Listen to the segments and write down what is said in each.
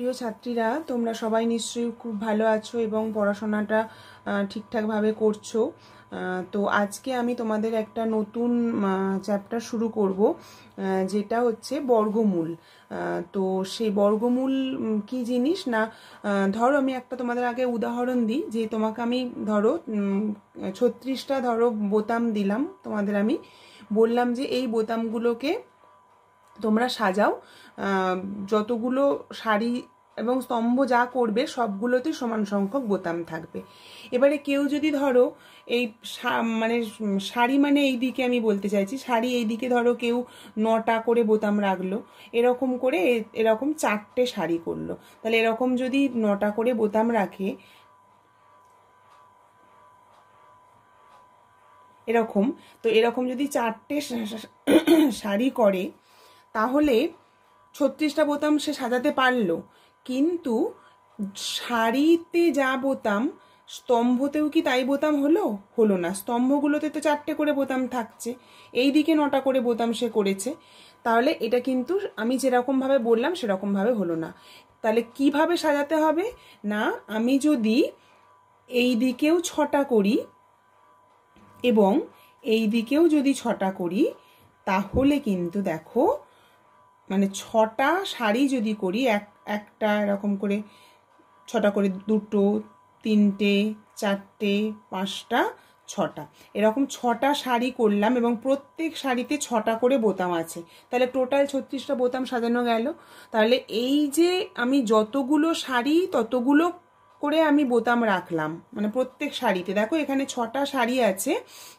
প্রিয় ছাত্রীরা তোমরা সবাই নিশ্চয়ই খুব ভালো আছো এবং পড়াশোনাটা ঠিকঠাকভাবে করছো তো আজকে আমি তোমাদের একটা নতুন চ্যাপ্টার শুরু করব যেটা হচ্ছে বর্গমূল তো সেই বর্গমূল কি জিনিস না ধরো আমি একটা তোমাদের আগে উদাহরণ দিই যে তোমাকে আমি ধরো ছত্রিশটা ধরো বোতাম দিলাম তোমাদের আমি বললাম যে এই বোতামগুলোকে তোমরা সাজাও যতগুলো শাড়ি এবং স্তম্ভ যা করবে সবগুলোতে সমান সংখ্যক বোতাম থাকবে এবারে কেউ যদি ধরো এই মানে শাড়ি মানে এই দিকে আমি বলতে চাইছি শাড়ি এই দিকে ধরো কেউ নটা করে বোতাম রাখলো এরকম করে এরকম চারটে শাড়ি করলো তাহলে এরকম যদি নটা করে বোতাম রাখে এরকম তো এরকম যদি চারটে শাড়ি করে তাহলে ছত্রিশটা বোতাম সে সাজাতে পারলো কিন্তু শাড়িতে যা বোতাম স্তম্ভতেও কি তাই বোতাম হলো হলো না স্তম্ভগুলোতে তো চারটে করে বোতাম থাকছে এই দিকে নটা করে বোতাম সে করেছে তাহলে এটা কিন্তু আমি যেরকমভাবে বললাম সেরকমভাবে হলো না তাহলে কিভাবে সাজাতে হবে না আমি যদি এই দিকেও ছটা করি এবং এই দিকেও যদি ছটা করি তাহলে কিন্তু দেখো মানে ছটা শাড়ি যদি করি এক একটা এরকম করে ছটা করে দুটো তিনটে চারটে পাঁচটা ছটা এরকম ছটা শাড়ি করলাম এবং প্রত্যেক শাড়িতে ছটা করে বোতাম আছে তাহলে টোটাল ছত্রিশটা বোতাম সাজানো গেল তাহলে এই যে আমি যতগুলো শাড়ি ততগুলো করে আমি বোতাম রাখলাম মানে প্রত্যেক শাড়িতে দেখো এখানে ছটা শাড়ি আছে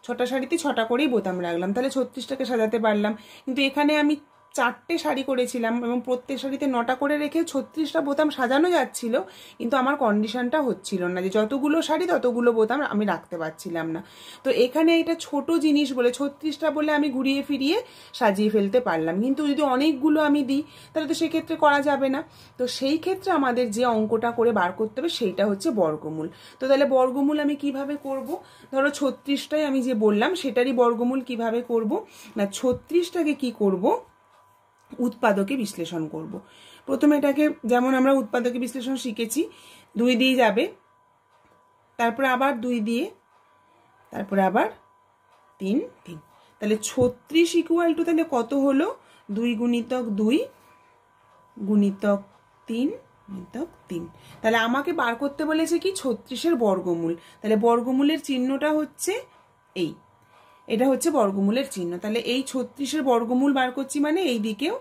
ছটা শাড়িতে ছটা করেই বোতাম রাখলাম তাহলে ছত্রিশটাকে সাজাতে পারলাম কিন্তু এখানে আমি চারটে শাড়ি করেছিলাম এবং প্রত্যেক শাড়িতে নটা করে রেখে ছত্রিশটা বোতাম সাজানো যাচ্ছিল কিন্তু আমার কন্ডিশনটা হচ্ছিল না যে যতগুলো শাড়ি ততগুলো বোতাম আমি রাখতে পারছিলাম না তো এখানে এটা ছোট জিনিস বলে ছত্রিশটা বলে আমি ঘুরিয়ে ফিরিয়ে সাজিয়ে ফেলতে পারলাম কিন্তু যদি অনেকগুলো আমি দিই তাহলে তো সেক্ষেত্রে করা যাবে না তো সেই ক্ষেত্রে আমাদের যে অঙ্কটা করে বার করতে হবে সেইটা হচ্ছে বর্গমূল তো তাহলে বর্গমূল আমি কিভাবে করব ধরো ছত্রিশটাই আমি যে বললাম সেটারই বর্গমূল কিভাবে করব না ছত্রিশটাকে কি করব উৎপাদকে বিশ্লেষণ করব। প্রথমে এটাকে যেমন আমরা উৎপাদকে বিশ্লেষণ শিখেছি দুই দিয়ে যাবে তারপরে আবার দুই দিয়ে তারপরে আবার তিন তিন তাহলে ছত্রিশ ইকুয়াল টু তাহলে কত হলো দুই গুণিতক দুই গুণিতক তিন গুণিতক তিন তাহলে আমাকে বার করতে বলেছে কি ছত্রিশের বর্গমূল তাহলে বর্গমূলের চিহ্নটা হচ্ছে এই এটা হচ্ছে বর্গমূলের চিহ্ন তাহলে এই ছত্রিশের বর্গমূল বার করছি মানে এই দিকেও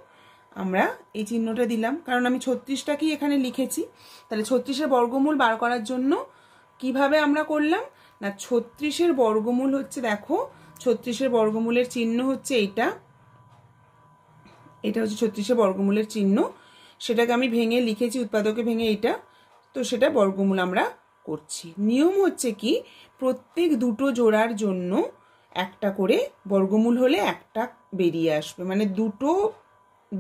আমরা এই চিহ্নটা দিলাম কারণ আমি ছত্রিশটাকেই এখানে লিখেছি তাহলে ছত্রিশের বর্গমূল বার করার জন্য কিভাবে আমরা করলাম না ছত্রিশের বর্গমূল হচ্ছে দেখো ছত্রিশের বর্গমূলের চিহ্ন হচ্ছে এইটা এটা হচ্ছে ছত্রিশের বর্গমূলের চিহ্ন সেটাকে আমি ভেঙে লিখেছি উৎপাদকে ভেঙে এটা তো সেটা বর্গমূল আমরা করছি নিয়ম হচ্ছে কি প্রত্যেক দুটো জোড়ার জন্য একটা করে বর্গমূল হলে একটা বেরিয়ে আসবে মানে দুটো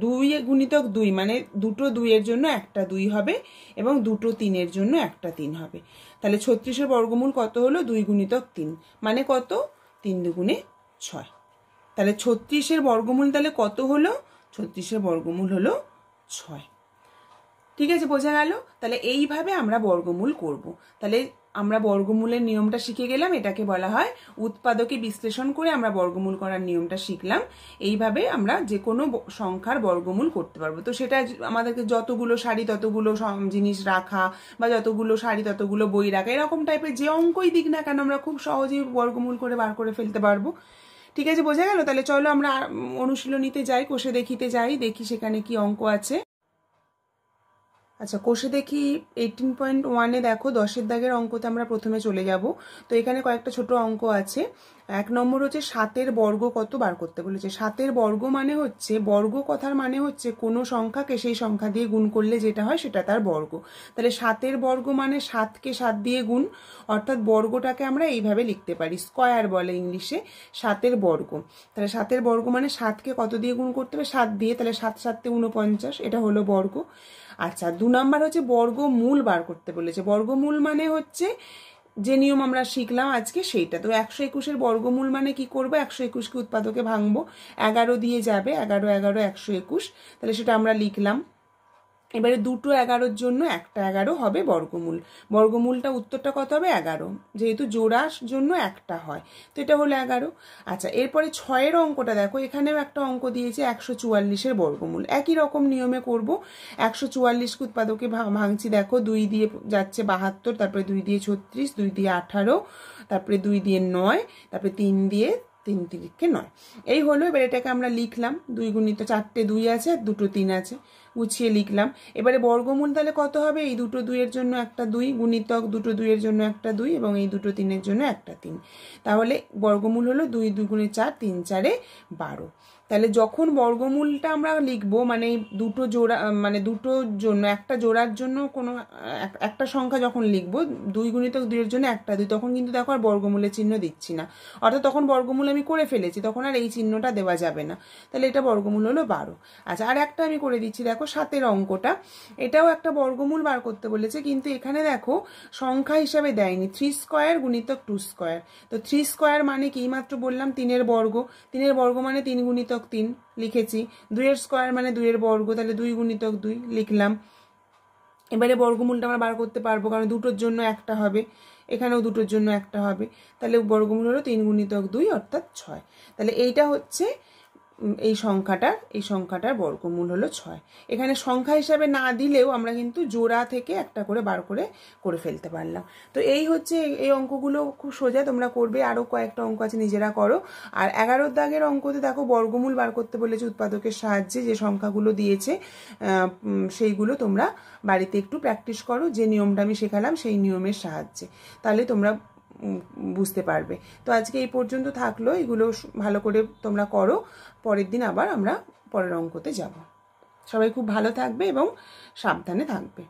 দুই গুণিতক দুই মানে দুটো দুইয়ের জন্য একটা দুই হবে এবং দুটো তিনের জন্য একটা তিন হবে তাহলে ছত্রিশের বর্গমূল কত হলো দুই গুণিতক তিন মানে কত তিন দুগুণে ছয় তাহলে ছত্রিশের বর্গমূল তাহলে কত হলো ছত্রিশের বর্গমূল হলো ছয় ঠিক আছে বোঝা গেল তাহলে এইভাবে আমরা বর্গমূল করব তাহলে আমরা বর্গমূলের নিয়মটা শিখে গেলাম এটাকে বলা হয় উৎপাদকে বিশ্লেষণ করে আমরা বর্গমূল করার নিয়মটা শিখলাম এইভাবে আমরা যে কোনো সংখ্যার বর্গমূল করতে পারবো তো সেটা আমাদেরকে যতগুলো শাড়ি ততগুলো জিনিস রাখা বা যতগুলো শাড়ি ততগুলো বই রাখা এরকম টাইপের যে অঙ্কই দিক না কেন আমরা খুব সহজেই বর্গমূল করে বার করে ফেলতে পারবো ঠিক আছে বোঝা গেল তাহলে চলো আমরা অনুশীলনীতে যাই কষে দেখিতে যাই দেখি সেখানে কি অঙ্ক আছে আচ্ছা কোষে দেখি এইটিন পয়েন্ট ওয়ানে দেখো দশের দাগের অঙ্কতে আমরা প্রথমে চলে যাব তো এখানে কয়েকটা ছোট অঙ্ক আছে এক নম্বর হচ্ছে সাতের বর্গ কত বার করতে বলেছে সাতের বর্গ মানে হচ্ছে বর্গ কথার মানে হচ্ছে কোনো সংখ্যাকে সেই সংখ্যা দিয়ে গুণ করলে যেটা হয় সেটা তার বর্গ তাহলে সাতের বর্গ মানে সাতকে সাত দিয়ে গুণ অর্থাৎ বর্গটাকে আমরা এইভাবে লিখতে পারি স্কয়ার বলে ইংলিশে সাতের বর্গ তাহলে সাতের বর্গ মানে সাতকে কত দিয়ে গুণ করতে হবে সাত দিয়ে তাহলে সাত সাততে উনপঞ্চাশ এটা হলো বর্গ আচ্ছা দু নম্বর হচ্ছে বর্গমূল বার করতে বলেছে বর্গমূল মানে হচ্ছে যে নিয়ম আমরা শিখলাম আজকে সেইটা তো একশো একুশের বর্গমূল মানে কি করবো একশো একুশকে উৎপাদকে ভাঙবো এগারো দিয়ে যাবে এগারো এগারো একশো একুশ তাহলে সেটা আমরা লিখলাম এবারে দুটো এগারোর জন্য একটা এগারো হবে বর্গমূল বর্গমূলটা উত্তরটা কত হবে এগারো যেহেতু জোড়ার জন্য একটা হয় তো এটা হলো এগারো আচ্ছা এরপরে ছয়ের অঙ্কটা দেখো এখানেও একটা অঙ্ক দিয়েছে একশো চুয়াল্লিশের বর্গমূল একই রকম নিয়মে করব একশো চুয়াল্লিশকে উৎপাদকে ভাঙছি দেখো দুই দিয়ে যাচ্ছে বাহাত্তর তারপরে দুই দিয়ে ছত্রিশ দুই দিয়ে আঠারো তারপরে দুই দিয়ে নয় তারপরে তিন দিয়ে তিন তিরিখকে নয় এই হলো এবার এটাকে আমরা লিখলাম দুই গুণিত চারটে দুই আছে আর দুটো তিন আছে গুছিয়ে লিখলাম এবারে বর্গমূল তাহলে কত হবে এই দুটো দুইয়ের জন্য একটা দুই গুণিতক দুটো দুইয়ের জন্য একটা দুই এবং এই দুটো তিনের জন্য একটা তিন তাহলে বর্গমূল হলো দুই দুগুণে চার তিন চারে বারো তাহলে যখন বর্গমূলটা আমরা লিখব মানে দুটো জোড়া মানে দুটো জন্য একটা জোড়ার জন্য কোনো একটা সংখ্যা যখন লিখব দুই গুণিত দুইয়ের জন্য একটা দুই তখন কিন্তু দেখো আর বর্গমূলের চিহ্ন দিচ্ছি না অর্থাৎ তখন বর্গমূল আমি করে ফেলেছি তখন আর এই চিহ্নটা দেওয়া যাবে না তাহলে এটা বর্গমূল হলো বারো আচ্ছা আর একটা আমি করে দিচ্ছি দেখো সাতের অঙ্কটা এটাও একটা বর্গমূল বার করতে বলেছে কিন্তু এখানে দেখো সংখ্যা হিসাবে দেয়নি থ্রি স্কোয়ার গুণিতক টু স্কোয়ার তো থ্রি স্কোয়ার মানে কি মাত্র বললাম তিনের বর্গ তিনের বর্গ মানে তিন গুণিতক গুণিতক তিন লিখেছি দুইয়ের স্কোয়ার মানে দুইয়ের বর্গ তাহলে দুই গুণিতক দুই লিখলাম এবারে বর্গমূলটা আমরা বার করতে পারবো কারণ দুটোর জন্য একটা হবে এখানেও দুটোর জন্য একটা হবে তাহলে বর্গমূল হলো তিন গুণিতক দুই অর্থাৎ ছয় তাহলে এইটা হচ্ছে এই সংখ্যাটার এই সংখ্যাটার বর্গমূল হলো ছয় এখানে সংখ্যা হিসাবে না দিলেও আমরা কিন্তু জোড়া থেকে একটা করে বার করে করে ফেলতে পারলাম তো এই হচ্ছে এই অঙ্কগুলো খুব সোজা তোমরা করবে আরও কয়েকটা অঙ্ক আছে নিজেরা করো আর এগারো দাগের অঙ্কতে দেখো বর্গমূল বার করতে বলেছে উৎপাদকের সাহায্যে যে সংখ্যাগুলো দিয়েছে সেইগুলো তোমরা বাড়িতে একটু প্র্যাকটিস করো যে নিয়মটা আমি শেখালাম সেই নিয়মের সাহায্যে তাহলে তোমরা বুঝতে পারবে তো আজকে এই পর্যন্ত থাকলো এগুলো ভালো করে তোমরা করো পরের দিন আবার আমরা পরের অঙ্কতে যাব সবাই খুব ভালো থাকবে এবং সাবধানে থাকবে